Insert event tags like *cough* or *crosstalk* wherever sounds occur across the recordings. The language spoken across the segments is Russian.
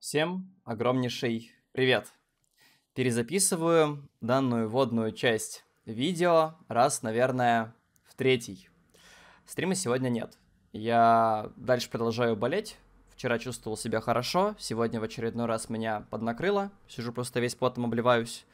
Всем огромнейший привет! Перезаписываю данную вводную часть видео раз, наверное, в третий. Стрима сегодня нет. Я дальше продолжаю болеть. Вчера чувствовал себя хорошо, сегодня в очередной раз меня поднакрыло. Сижу просто весь потом обливаюсь.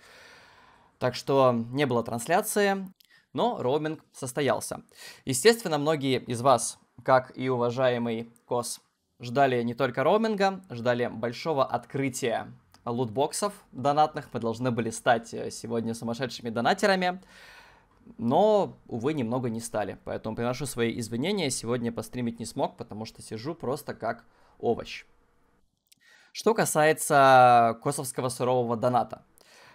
Так что не было трансляции, но роуминг состоялся. Естественно, многие из вас, как и уважаемый Кос Ждали не только роуминга, ждали большого открытия лутбоксов донатных. Мы должны были стать э, сегодня сумасшедшими донатерами, но, увы, немного не стали. Поэтому приношу свои извинения, сегодня постримить не смог, потому что сижу просто как овощ. Что касается косовского сурового доната.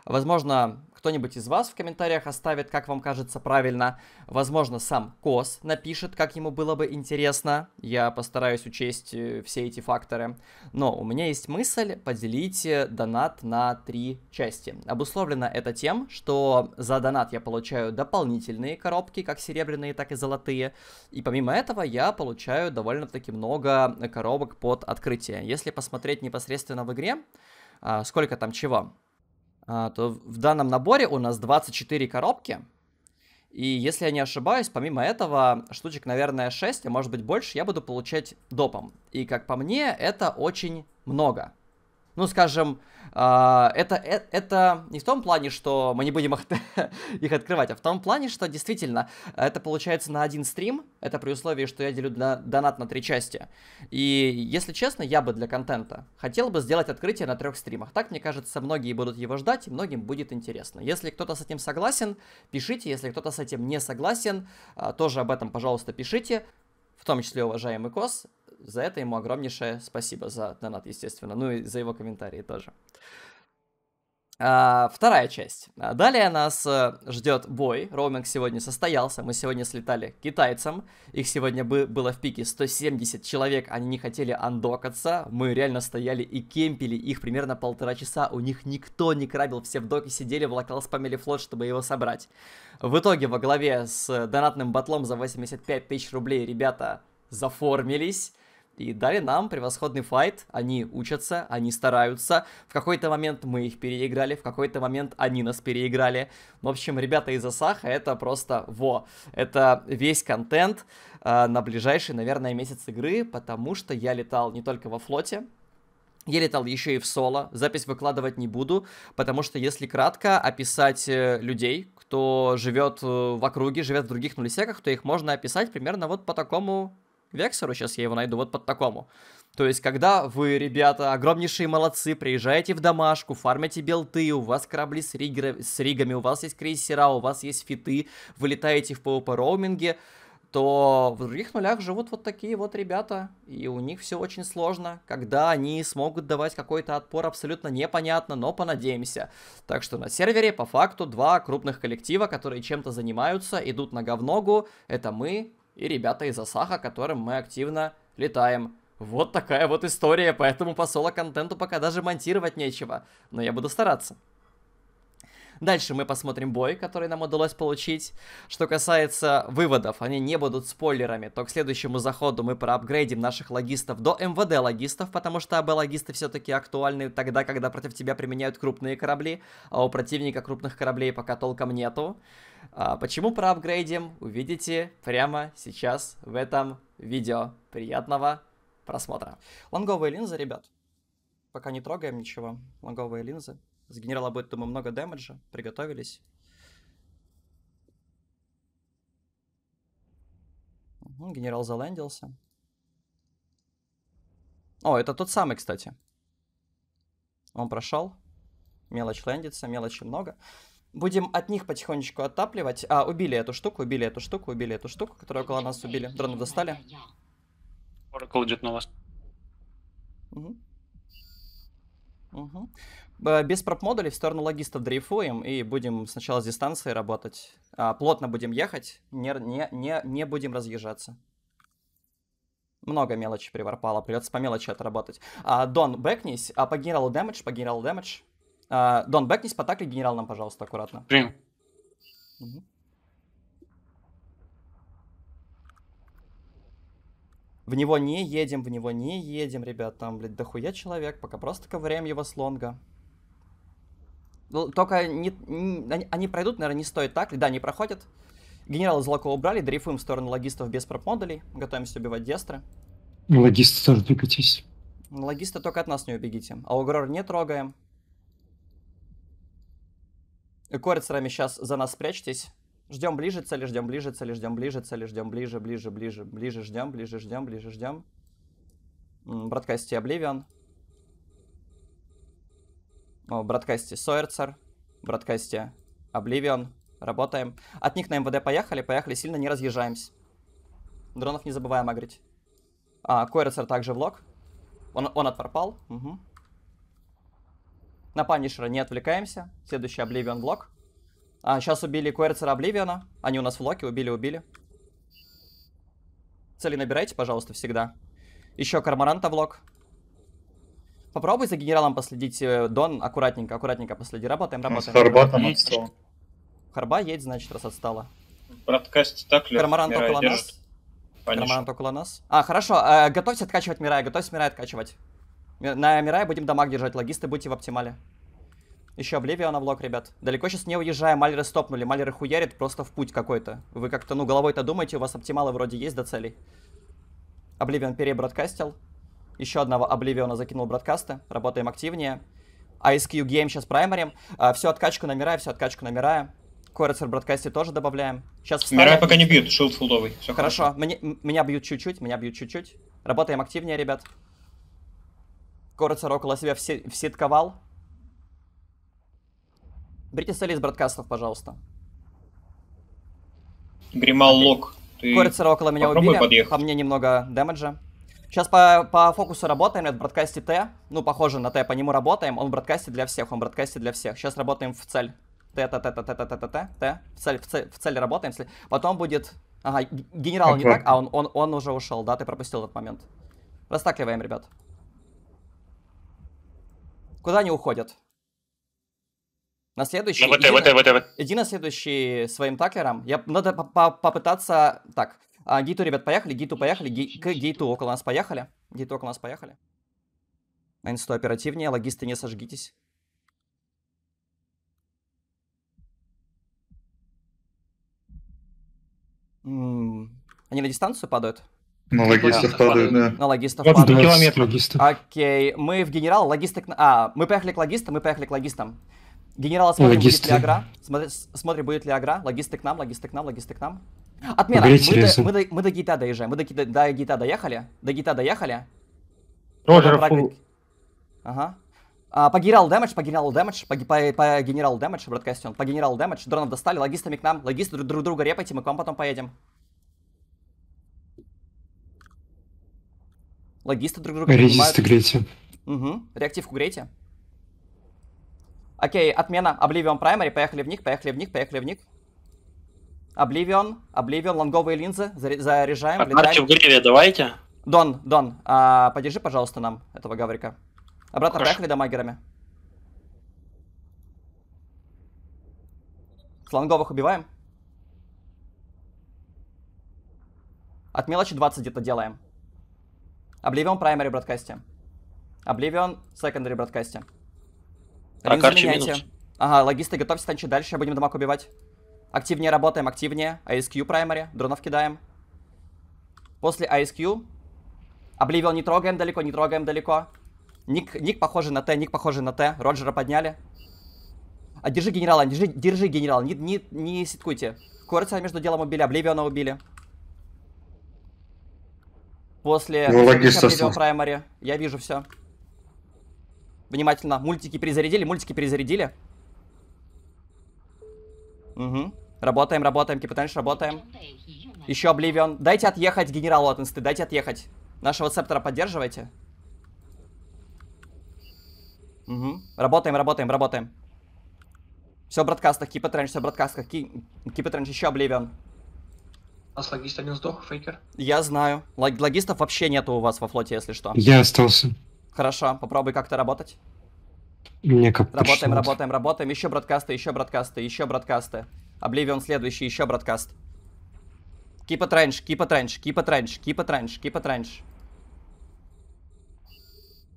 Возможно, кто-нибудь из вас в комментариях оставит, как вам кажется правильно. Возможно, сам Кос напишет, как ему было бы интересно. Я постараюсь учесть э, все эти факторы. Но у меня есть мысль поделить э, донат на три части. Обусловлено это тем, что за донат я получаю дополнительные коробки, как серебряные, так и золотые. И помимо этого я получаю довольно-таки много коробок под открытие. Если посмотреть непосредственно в игре, а, сколько там чего, а, то в данном наборе у нас 24 коробки. И если я не ошибаюсь, помимо этого, штучек, наверное, 6, а может быть больше, я буду получать допом. И, как по мне, это очень много ну, скажем, а, это, это, это не в том плане, что мы не будем их, *laughs* их открывать, а в том плане, что действительно это получается на один стрим, это при условии, что я делю на, донат на три части. И, если честно, я бы для контента хотел бы сделать открытие на трех стримах. Так, мне кажется, многие будут его ждать, и многим будет интересно. Если кто-то с этим согласен, пишите. Если кто-то с этим не согласен, а, тоже об этом, пожалуйста, пишите. В том числе, уважаемый Кос, за это ему огромнейшее спасибо за донат, естественно, ну и за его комментарии тоже. А, вторая часть. А далее нас а, э, ждет бой. Роуминг сегодня состоялся. Мы сегодня слетали к китайцам. Их сегодня бы, было в пике 170 человек. Они не хотели андокаться. Мы реально стояли и кемпили их примерно полтора часа. У них никто не крабил. Все в доке сидели, в локал спамили флот, чтобы его собрать. В итоге во главе с донатным батлом за 85 тысяч рублей ребята заформились и дали нам превосходный файт. Они учатся, они стараются. В какой-то момент мы их переиграли, в какой-то момент они нас переиграли. В общем, ребята из Асаха это просто во. Это весь контент э, на ближайший, наверное, месяц игры, потому что я летал не только во флоте, я летал еще и в соло, запись выкладывать не буду, потому что если кратко описать э, людей, кто живет э, в округе, живет в других нулисеках, то их можно описать примерно вот по такому вексору, сейчас я его найду, вот под такому. То есть, когда вы, ребята, огромнейшие молодцы, приезжаете в домашку, фармите белты, у вас корабли с, ригер... с ригами, у вас есть крейсера, у вас есть фиты, вы летаете в PvP-роуминге, то в других нулях живут вот такие вот ребята, и у них все очень сложно, когда они смогут давать какой-то отпор, абсолютно непонятно, но понадеемся. Так что на сервере, по факту, два крупных коллектива, которые чем-то занимаются, идут нога в ногу, это мы и ребята из Асаха, которым мы активно летаем. Вот такая вот история, поэтому посола контенту пока даже монтировать нечего, но я буду стараться. Дальше мы посмотрим бой, который нам удалось получить. Что касается выводов, они не будут спойлерами, то к следующему заходу мы проапгрейдим наших логистов до МВД логистов, потому что АБ логисты все-таки актуальны тогда, когда против тебя применяют крупные корабли, а у противника крупных кораблей пока толком нету. А почему проапгрейдим, увидите прямо сейчас в этом видео. Приятного просмотра. Лонговые линзы, ребят. Пока не трогаем ничего. Лонговые линзы. С Сгенерал будет, думаю, много дэмэджа. Приготовились. Угу, генерал залендился. О, это тот самый, кстати. Он прошел. Мелочь лендится, мелочи много. Будем от них потихонечку оттапливать. А, убили эту штуку, убили эту штуку, убили эту штуку, которая около нас убили. Дронов достали. Оракл идет на вас. Угу. Угу. Э, без проп-модулей в сторону логистов дрейфуем и будем сначала с дистанции работать. А, плотно будем ехать, не, не, не, не будем разъезжаться. Много мелочи приворпало, придется по мелочи отработать. А, Дон, бэкнись, а по генералу дэмэдж, по генералу дэмэдж. А, Дон, бэкнись, потакли генерал нам, пожалуйста, аккуратно. Принял. В него не едем, в него не едем, ребят. Там, блядь, дохуя человек. Пока просто ковыряем его с лонга. Ну, только не, не, они пройдут, наверное, не стоит так. Да, не проходят. Генерала Злако убрали, дрейфуем в сторону логистов без пропмодулей. Готовимся убивать Дестра. Логисты тоже двигайтесь. Логисты только от нас не убегите. А Угрор не трогаем. Корицерами сейчас за нас спрячьтесь. Ждем ближе цели, ждем ближе цели, ждем ближе цели, ждем ближе, ближе, ближе, ближе, ждем, ближе, ждем, ближе, ждем. Браткасти Обливион в бродкасте Сойерцер, в бродкасте Обливион. Работаем. От них на МВД поехали, поехали сильно, не разъезжаемся. Дронов не забываем агрить. А, Койерцер также в лог. Он, он отворпал. Угу. На Панишера не отвлекаемся. Следующий Обливион в лог. А, сейчас убили Койерцера Обливиона. Они у нас в локе, убили-убили. Цели набирайте, пожалуйста, всегда. Еще Кармаранта в лог. Попробуй за генералом последить, э, Дон, аккуратненько, аккуратненько последи. Работаем, ну, работаем. Харба там отстал. Харба едет, значит, раз отстала. Брат Касти так ли? Кармарант около нас. Конечно. около нас. А, хорошо, э, готовься откачивать Мирая, готовься Мирая откачивать. На Мирае будем дамаг держать, логисты будьте в оптимале. Еще Обливион на блок, ребят. Далеко сейчас не уезжая, малеры стопнули, малеры хуярит просто в путь какой-то. Вы как-то, ну, головой-то думаете, у вас оптималы вроде есть до целей. Обливион перебродкастил. Еще одного Обливиона закинул бродкаста. Работаем активнее. ISQ Game сейчас праймарим. А, всю откачку намирая, всю откачку намирая. Корицер бродкасте тоже добавляем. Сейчас встанем. пока не бьют, шилд фулдовый. Все хорошо. хорошо. Мне, меня бьют чуть-чуть, меня бьют чуть-чуть. Работаем активнее, ребят. Корицер около себя все, вситковал. Берите стали из бродкастов, пожалуйста. Гримал лок. Ты... Корицера около меня Попробуй убили. А подъехать. По мне немного дэмэджа. Сейчас по, по фокусу работаем, это бродкасте Т. Ну, похоже на Т, по нему работаем. Он в бродкасте для всех, он в бродкасте для всех. Сейчас работаем в цель. Т, Т, Т, Т, Т, Т, Т, Т, Т, Т. В цель, в цель, в цель работаем. Потом будет... Ага, генерал не так, а он, он, он уже ушел, да, ты пропустил этот момент. Растакливаем, ребят. Куда они уходят? На следующий... Ну, вот, иди, вот, вот, вот. иди на следующий своим таклером. Я, надо по -по попытаться... Так, а, гейту, ребят, поехали. Гейту, поехали. Гей... К гейту около нас поехали. Гейту около нас поехали. Инсту оперативнее. Логисты, не сожгитесь. Они на дистанцию падают? На логистов падают, да. На логистов падают. 20 километров логистов. Окей, мы в генерал, логисток... А, мы поехали к логистам, мы поехали к логистам. Генерал смотрим, Логисты. будет ли агра. Смотри, смотри, будет ли агра. Логисты к нам, логисты к нам, логисты к нам. Отмена. Мы, до, мы, до, мы до гита доезжаем. Мы до, до, гита доехали. До гита доехали. Тоже фул. Ага. А, по генералу дэмэдж, по генералу дэмэдж, по, по, по генералу дэмэдж, бродкастен, по генералу дэмэдж, дронов достали, логистами к нам, логисты друг, друг друга репайте, мы к вам потом поедем. Логисты друг друга Резисты грейте. Угу, реактивку грейте. Окей, отмена, обливион праймари, поехали в них, поехали в них, поехали в них. Обливион, Обливион, лонговые линзы, заряжаем. Марки в гриве давайте. Дон, Дон, а, подержи, пожалуйста, нам этого гаврика. Обратно Хорошо. поехали магерами. Слонговых убиваем. От мелочи 20 где-то делаем. Обливион primary бродкасте. Обливион secondary бродкасте. А карчи минус. Ага, логисты, готовьтесь танчить дальше, будем дамаг убивать. Активнее работаем, активнее. ISQ праймари, дронов кидаем. После ISQ. Обливил не трогаем далеко, не трогаем далеко. Ник, ник похожий на Т, ник похожий на Т. Роджера подняли. А держи генерала, держи, держи генерала, не, не, не ситкуйте. Корца между делом убили, Обливиона убили. После ну, праймари. Я вижу все. Внимательно. Мультики перезарядили, мультики перезарядили. Угу. Работаем, работаем, Кипотенш, работаем. Еще Обливион. Дайте отъехать генералу от инсты, дайте отъехать. Нашего септора поддерживайте. Угу. Работаем, работаем, работаем. Все в бродкастах, Кипотенш, все в бродкастах. Ки... еще Обливион. У нас логист один сдох, фейкер. Я знаю. Лог логистов вообще нету у вас во флоте, если что. Я остался. Хорошо, попробуй как-то работать. Мне как Работаем, работаем, работаем. Еще бродкасты, еще бродкасты, еще бродкасты. Обливион следующий, еще бродкаст. Keep it range, keep it range, keep it range, keep it range, keep it range.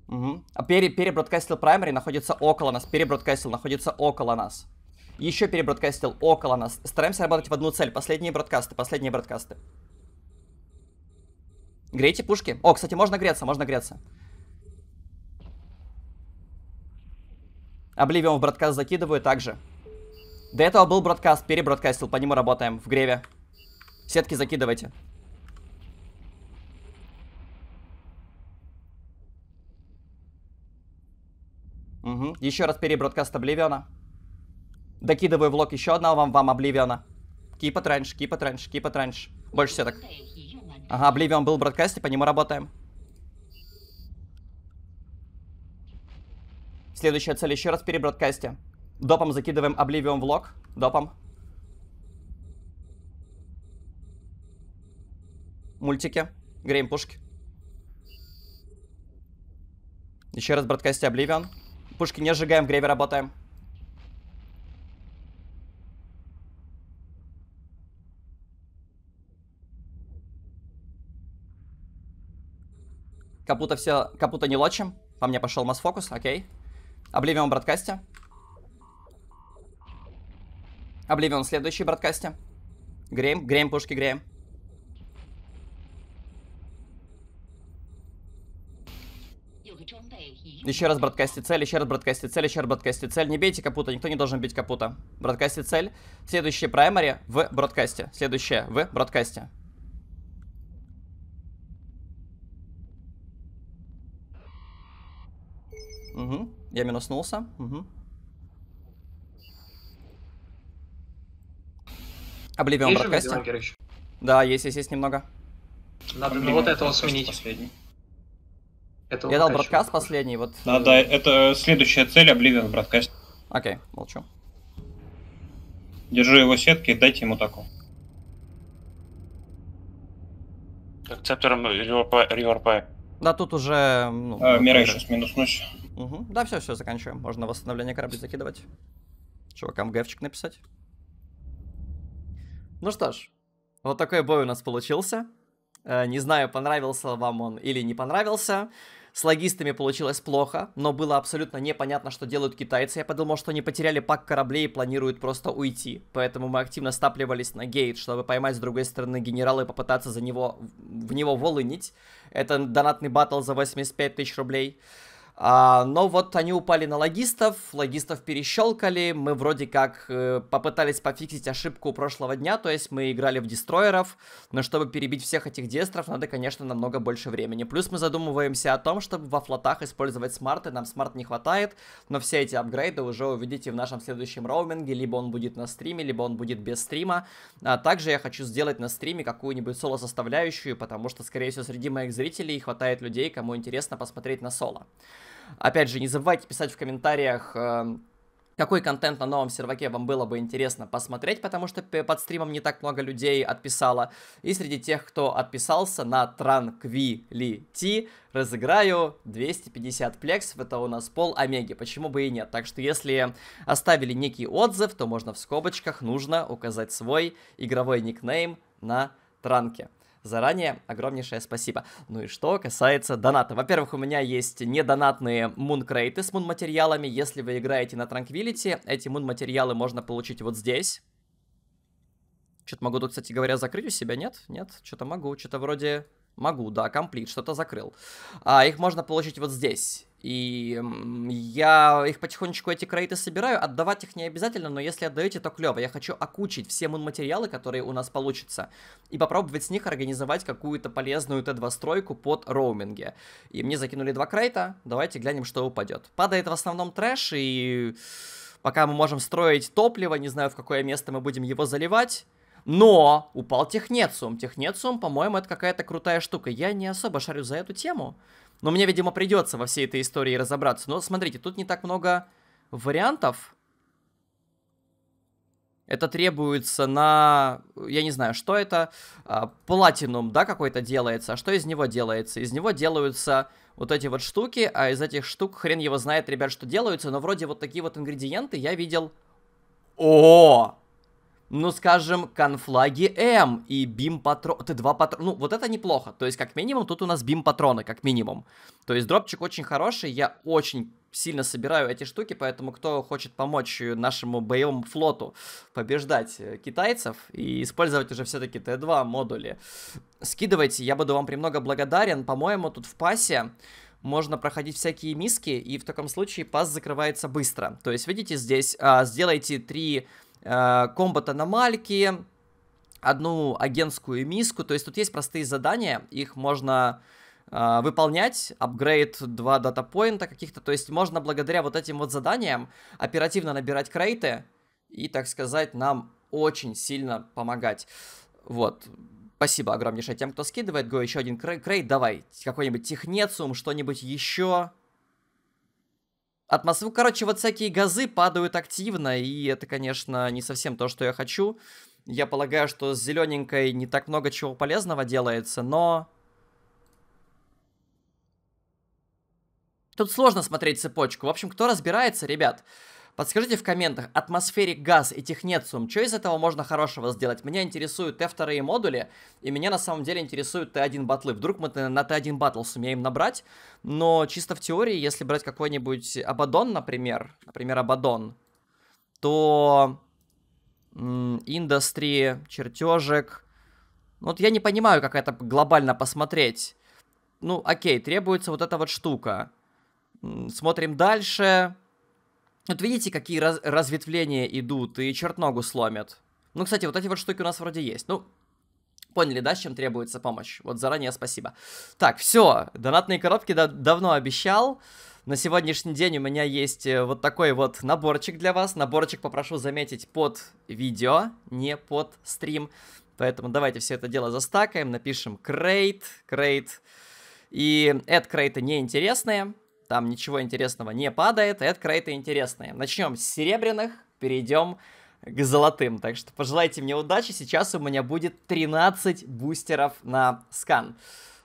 Угу. А пере, перебродкастил Primary находится около нас, перебродкастил находится около нас. Еще перебродкастил около нас. Стараемся работать в одну цель. Последние бродкасты, последние бродкасты. Грейте пушки. О, кстати, можно греться, можно греться. Обливион в бродкаст закидываю также. До этого был бродкаст, перебродкастил, по нему работаем в греве. Сетки закидывайте. Угу. Еще раз перебродкаст Обливиона. Докидываю в лог еще одного вам, вам Обливиона. Кипот раньше, кипот раньше, it раньше. Больше все так. Ага, Обливион был в бродкасте, по нему работаем. Следующая цель еще раз в перебродкасте. Допом закидываем Обливиум в лог. Допом. Мультики. Грейм пушки. Еще раз бродкасте Обливион. Пушки не сжигаем, в греве работаем. Капута все... Капута не лочим. По мне пошел масс-фокус, окей. Okay. Обливион бродкасте. Обливион следующий бродкасте. Греем, греем пушки, греем. Еще раз бродкасти цель, еще раз бродкасти цель, еще раз бродкасти цель. Не бейте капута, никто не должен бить капута. Бродкасти цель. Следующее праймари в бродкасте. Следующее в бродкасте. Угу. Я минуснулся. Угу. Обливион бродкасте. Да, есть, есть, есть немного. Надо ну, вот этого сменить. Последний. Это Я дал бродкаст последний, вот. Да, да, это следующая цель, Обливион бродкаст. Окей, молчу. Держу его сетки дайте ему такого. Акцептором реверпай. Да, тут уже... Ну, а, Мира еще с минус ночь. Угу. Да, все, все, заканчиваем. Можно восстановление корабля закидывать. Чувакам гэфчик написать. Ну что ж, вот такой бой у нас получился. Э, не знаю, понравился вам он или не понравился. С логистами получилось плохо, но было абсолютно непонятно, что делают китайцы. Я подумал, что они потеряли пак кораблей и планируют просто уйти. Поэтому мы активно стапливались на гейт, чтобы поймать с другой стороны генерала и попытаться за него, в него волынить. Это донатный батл за 85 тысяч рублей. А, но вот они упали на логистов, логистов перещелкали, мы вроде как э, попытались пофиксить ошибку прошлого дня, то есть мы играли в дестроеров, но чтобы перебить всех этих дестров, надо, конечно, намного больше времени. Плюс мы задумываемся о том, чтобы во флотах использовать смарты, нам смарт не хватает, но все эти апгрейды уже увидите в нашем следующем роуминге, либо он будет на стриме, либо он будет без стрима. А также я хочу сделать на стриме какую-нибудь соло-составляющую, потому что, скорее всего, среди моих зрителей хватает людей, кому интересно посмотреть на соло. Опять же, не забывайте писать в комментариях, эм, какой контент на новом серваке вам было бы интересно посмотреть, потому что под стримом не так много людей отписало. И среди тех, кто отписался на Tranquility, разыграю 250 плекс, это у нас пол омеги, почему бы и нет. Так что если оставили некий отзыв, то можно в скобочках нужно указать свой игровой никнейм на транке. Заранее огромнейшее спасибо. Ну и что касается доната. Во-первых, у меня есть недонатные мункрейты с материалами. Если вы играете на Транквилити, эти материалы можно получить вот здесь. Что-то могу тут, кстати говоря, закрыть у себя, нет? Нет, что-то могу, что-то вроде... Могу, да, комплит, что-то закрыл. А, их можно получить вот здесь. И я их потихонечку, эти крейты, собираю. Отдавать их не обязательно, но если отдаете, то клево. Я хочу окучить все материалы, которые у нас получатся, и попробовать с них организовать какую-то полезную Т2-стройку под роуминге. И мне закинули два крейта, давайте глянем, что упадет. Падает в основном трэш, и пока мы можем строить топливо, не знаю, в какое место мы будем его заливать, но упал технециум. Технециум, по-моему, это какая-то крутая штука. Я не особо шарю за эту тему. Но мне, видимо, придется во всей этой истории разобраться. Но смотрите, тут не так много вариантов. Это требуется на... Я не знаю, что это? А, платинум, да, какой-то делается. А что из него делается? Из него делаются вот эти вот штуки, а из этих штук хрен его знает, ребят, что делаются. Но вроде вот такие вот ингредиенты я видел... О! ну, скажем, конфлаги М и бим-патрон, т два патрон, ну, вот это неплохо, то есть, как минимум, тут у нас бим-патроны, как минимум, то есть, дропчик очень хороший, я очень сильно собираю эти штуки, поэтому кто хочет помочь нашему боевому флоту побеждать э, китайцев и использовать уже все-таки Т2 модули, скидывайте, я буду вам премного благодарен, по-моему, тут в пасе можно проходить всякие миски, и в таком случае пас закрывается быстро. То есть, видите, здесь а, сделайте 3 Э, комбат аномальки, одну агентскую миску. То есть тут есть простые задания, их можно э, выполнять, апгрейд дата поинта каких-то. То есть можно благодаря вот этим вот заданиям оперативно набирать крейты и, так сказать, нам очень сильно помогать. Вот. Спасибо огромнейшее тем, кто скидывает. Го, еще один крей крейт, давай, какой-нибудь технецум что-нибудь еще. От короче, вот всякие газы падают активно, и это, конечно, не совсем то, что я хочу. Я полагаю, что с зелененькой не так много чего полезного делается, но... Тут сложно смотреть цепочку. В общем, кто разбирается, ребят? Подскажите в комментах, атмосферик газ и технециум, что из этого можно хорошего сделать? Меня интересуют Т2 модули, и меня на самом деле интересуют Т1 батлы. Вдруг мы на Т1 батл сумеем набрать, но чисто в теории, если брать какой-нибудь Абадон, например, например, Абадон, то индустрии, чертежек. Ну вот я не понимаю, как это глобально посмотреть. Ну, окей, требуется вот эта вот штука. Смотрим дальше. Вот видите, какие раз разветвления идут, и черт ногу сломят. Ну, кстати, вот эти вот штуки у нас вроде есть. Ну, поняли, да, с чем требуется помощь? Вот заранее спасибо. Так, все, донатные коробки да давно обещал. На сегодняшний день у меня есть э, вот такой вот наборчик для вас. Наборчик попрошу заметить под видео, не под стрим. Поэтому давайте все это дело застакаем, напишем крейт, крейт. И эд крейты неинтересные там ничего интересного не падает, это эдкрейты интересные. Начнем с серебряных, перейдем к золотым. Так что пожелайте мне удачи, сейчас у меня будет 13 бустеров на скан.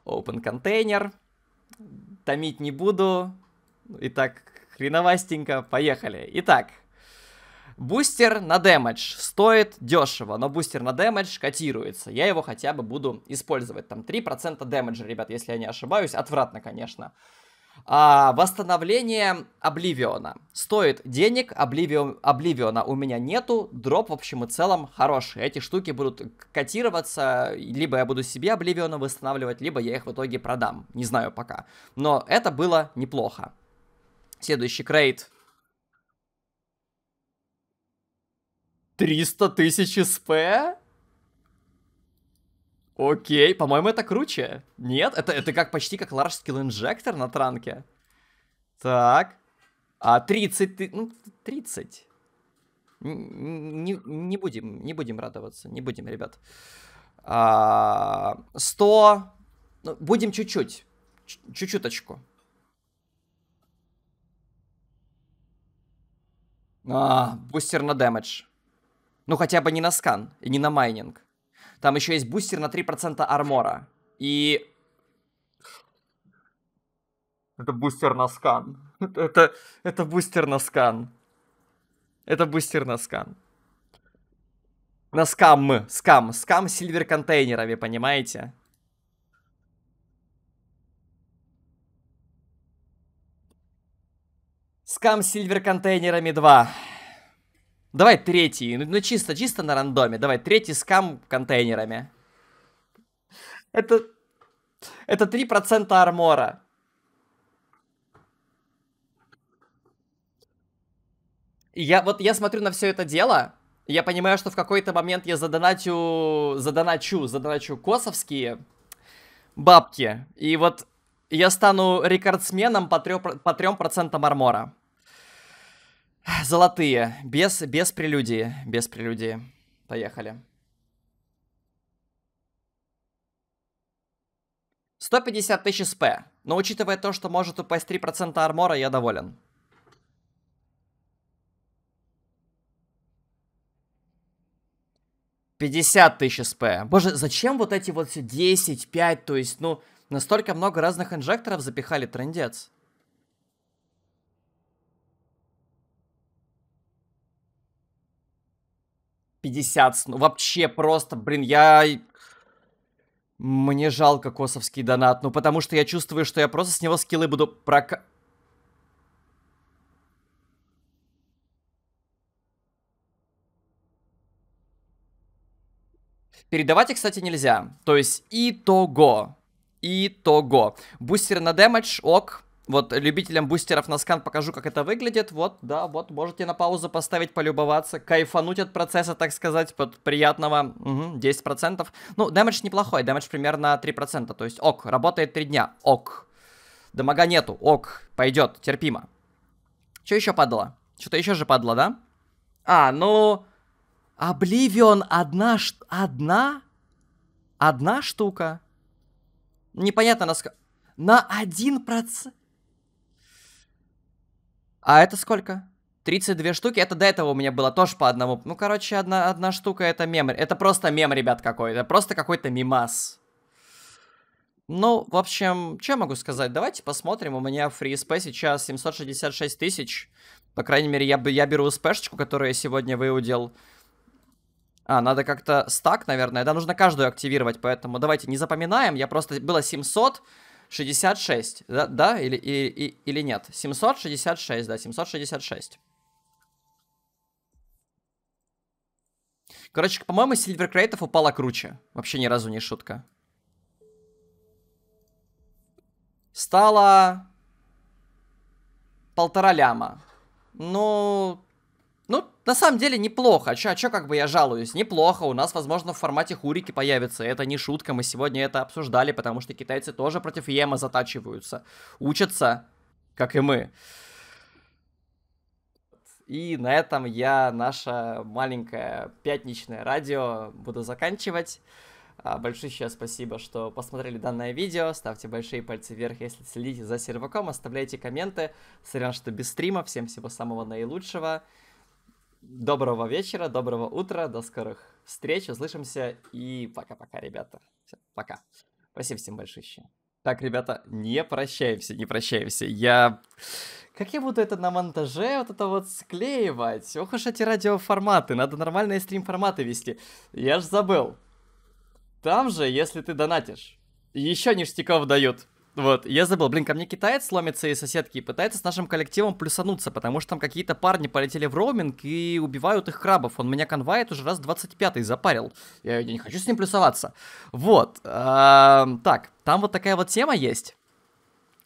Open контейнер, томить не буду. Итак, хреновастенько, поехали. Итак, Бустер на дэмэдж стоит дешево, но бустер на дэмэдж котируется. Я его хотя бы буду использовать. Там 3% дэмэджа, ребят, если я не ошибаюсь. Отвратно, конечно. А, восстановление Обливиона. Стоит денег, Обливион, Обливиона у меня нету, дроп в общем и целом хороший. Эти штуки будут котироваться, либо я буду себе Обливиона восстанавливать, либо я их в итоге продам. Не знаю пока. Но это было неплохо. Следующий крейт. 300 тысяч СП? Окей, по-моему, это круче. Нет, это, это как почти как Large Skill Injector на транке. Так. А 30 Ну, 30. Не, не будем, не будем радоваться. Не будем, ребят. А, 100... Ну, будем чуть-чуть. Чуть-чуточку. А, бустер на дэмэдж. Ну, хотя бы не на скан и не на майнинг. Там еще есть бустер на 3% армора. И... Это бустер на скан. Это, это бустер на скан. Это бустер на скан. На скам, скам, скам сильвер контейнерами, понимаете? Скам сильвер контейнерами 2. Давай третий, ну чисто-чисто ну, на рандоме. Давай третий скам контейнерами. Это... Это 3% армора. Я вот я смотрю на все это дело, я понимаю, что в какой-то момент я задоначу задоначу, задоначу косовские бабки. И вот я стану рекордсменом по 3%, по 3 армора. Золотые. Без, без прелюдии. Без прелюдии. Поехали. 150 тысяч СП. Но учитывая то, что может упасть 3% армора, я доволен. Пятьдесят тысяч СП. Боже, зачем вот эти вот все 10, 5, то есть, ну, настолько много разных инжекторов запихали, трендец. 50 снов. Ну, вообще просто, блин, я... Мне жалко косовский донат, ну потому что я чувствую, что я просто с него скиллы буду прок Передавать их, кстати, нельзя. То есть и того. И того. Бустер на дэмэдж, ок. Вот любителям бустеров на скан покажу, как это выглядит. Вот, да, вот, можете на паузу поставить, полюбоваться, кайфануть от процесса, так сказать, под приятного угу, 10%. Ну, дэмэдж неплохой, дэмэдж примерно 3%, то есть ок, работает 3 дня, ок. Дамага нету, ок, пойдет, терпимо. Что еще падало? Что-то еще же падало, да? А, ну... Обливион одна... ш Одна? Одна штука? Непонятно, насколько... На 1%... А это сколько? 32 штуки, это до этого у меня было тоже по одному. Ну, короче, одна, одна штука это мем. Это просто мем, ребят, какой-то. Просто какой-то мимас. Ну, в общем, что я могу сказать? Давайте посмотрим. У меня в FreeSP сейчас 766 тысяч. По крайней мере, я, я беру спешечку, которую я сегодня выудил. А, надо как-то стак, наверное. Да, нужно каждую активировать, поэтому давайте не запоминаем. Я просто... Было 700, 66, да, да или, или, или нет? 766, да, 766. Короче, по-моему, Silver Крейтов упала круче. Вообще ни разу не шутка. Стало полтора ляма. Ну, на самом деле неплохо. А что? как бы я жалуюсь? Неплохо. У нас, возможно, в формате хурики появится. Это не шутка. Мы сегодня это обсуждали, потому что китайцы тоже против Ема затачиваются. Учатся, как и мы. И на этом я наше маленькое пятничное радио буду заканчивать. А, Большое спасибо, что посмотрели данное видео. Ставьте большие пальцы вверх, если следите за серваком. Оставляйте комменты. Сорян, что без стрима. Всем всего самого наилучшего. Доброго вечера, доброго утра, до скорых встреч, услышимся и пока-пока, ребята. Все, пока. Спасибо всем большое. Так, ребята, не прощаемся, не прощаемся. Я... Как я буду это на монтаже вот это вот склеивать? Ох уж эти радиоформаты, надо нормальные стрим-форматы вести. Я ж забыл. Там же, если ты донатишь, еще ништяков дают. Вот, я забыл, блин, ко мне китаец ломится и соседки и пытается с нашим коллективом плюсануться, потому что там какие-то парни полетели в роуминг и убивают их крабов. Он меня конвает уже раз 25-й запарил. Я, я не хочу с ним плюсоваться. Вот, эм, так, там вот такая вот тема есть.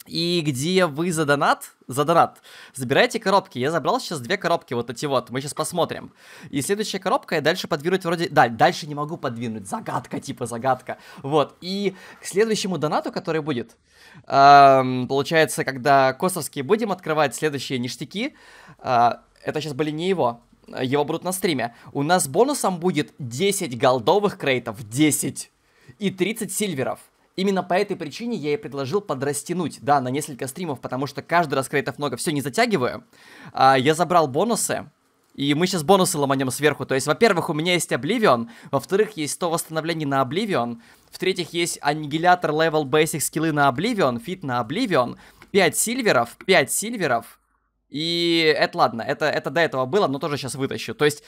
И где вы за донат, за донат, забираете коробки. Я забрал сейчас две коробки, вот эти вот, мы сейчас посмотрим. И следующая коробка, я дальше подвинуть вроде... Да, дальше не могу подвинуть, загадка, типа загадка. Вот, и к следующему донату, который будет, Получается, когда косовские будем открывать следующие ништяки, а, это сейчас были не его, его будут на стриме. У нас бонусом будет 10 голдовых крейтов, 10, и 30 сильверов. Именно по этой причине я и предложил подрастянуть, да, на несколько стримов, потому что каждый раз крейтов много, все, не затягиваю. А, я забрал бонусы, и мы сейчас бонусы ломанем сверху. То есть, во-первых, у меня есть Обливион, во-вторых, есть 100 восстановлений на Обливион, в-третьих, есть аннигилятор левел basic скиллы на Обливион, фит на Обливион, 5 сильверов, 5 сильверов, и это ладно, это, это до этого было, но тоже сейчас вытащу. То есть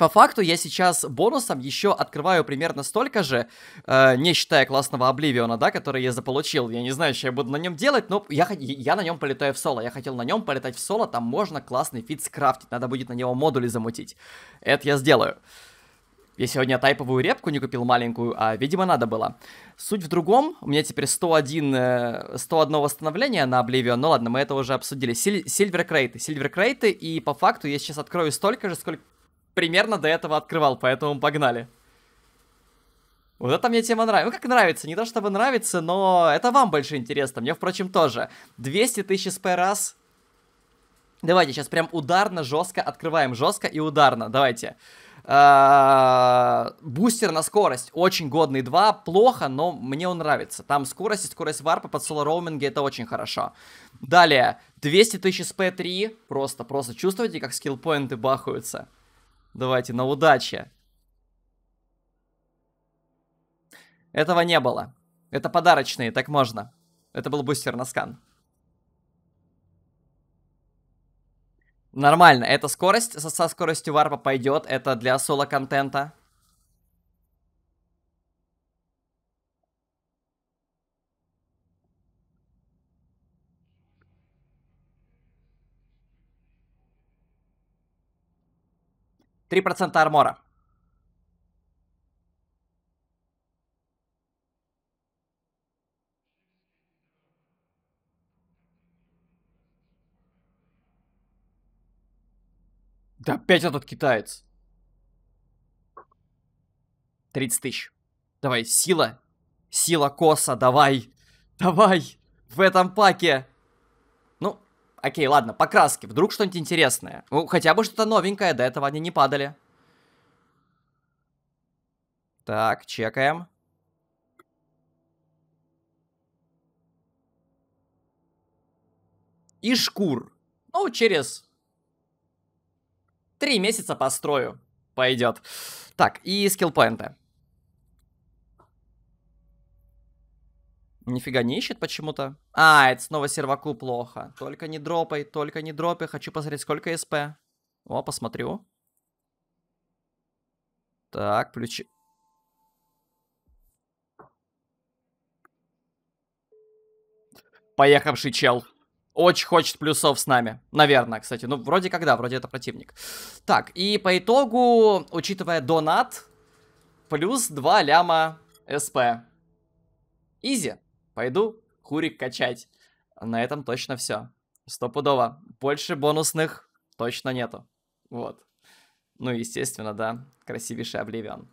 по факту я сейчас бонусом еще открываю примерно столько же, э, не считая классного Обливиона, да, который я заполучил. Я не знаю, что я буду на нем делать, но я, я на нем полетаю в соло. Я хотел на нем полетать в соло, там можно классный фит скрафтить. Надо будет на него модули замутить. Это я сделаю. Я сегодня тайповую репку не купил маленькую, а, видимо, надо было. Суть в другом. У меня теперь 101, 101 э, восстановление на Обливион. Ну ладно, мы это уже обсудили. Сильвер крейты. Сильвер крейты, и по факту я сейчас открою столько же, сколько примерно до этого открывал, поэтому погнали. Вот это мне тема нравится. Ну, как нравится, не то чтобы нравится, но это вам больше интересно. Мне, впрочем, тоже. 200 тысяч СП раз. Давайте сейчас прям ударно, жестко открываем. Жестко и ударно. Давайте. А, бустер на скорость. Очень годный 2. Плохо, но мне он нравится. Там скорость и скорость варпа под соло роуминге это очень хорошо. Далее. 200 тысяч СП 3. Просто, просто чувствуете, как скиллпоинты бахаются. Давайте на удача. Этого не было. Это подарочные, так можно. Это был бустер на скан. Нормально, Это скорость со скоростью варпа пойдет, это для соло-контента. 3% армора. Да опять этот китаец. 30 тысяч. Давай, сила. Сила коса, давай. Давай. В этом паке. Окей, ладно, покраски. Вдруг что-нибудь интересное. Ну, хотя бы что-то новенькое. До этого они не падали. Так, чекаем. И шкур. Ну, через три месяца построю. Пойдет. Так, и скиллпоинты. Нифига не ищет почему-то. А, это снова серваку плохо. Только не дропай, только не дропай. Хочу посмотреть, сколько СП. О, посмотрю. Так, ключи... Поехавший чел. Очень хочет плюсов с нами. Наверное, кстати. Ну, вроде когда, вроде это противник. Так, и по итогу, учитывая донат, плюс 2 ляма СП. Изи. Пойду курик качать. На этом точно все. Стопудово. Больше бонусных точно нету. Вот. Ну, естественно, да, красивейший обливион.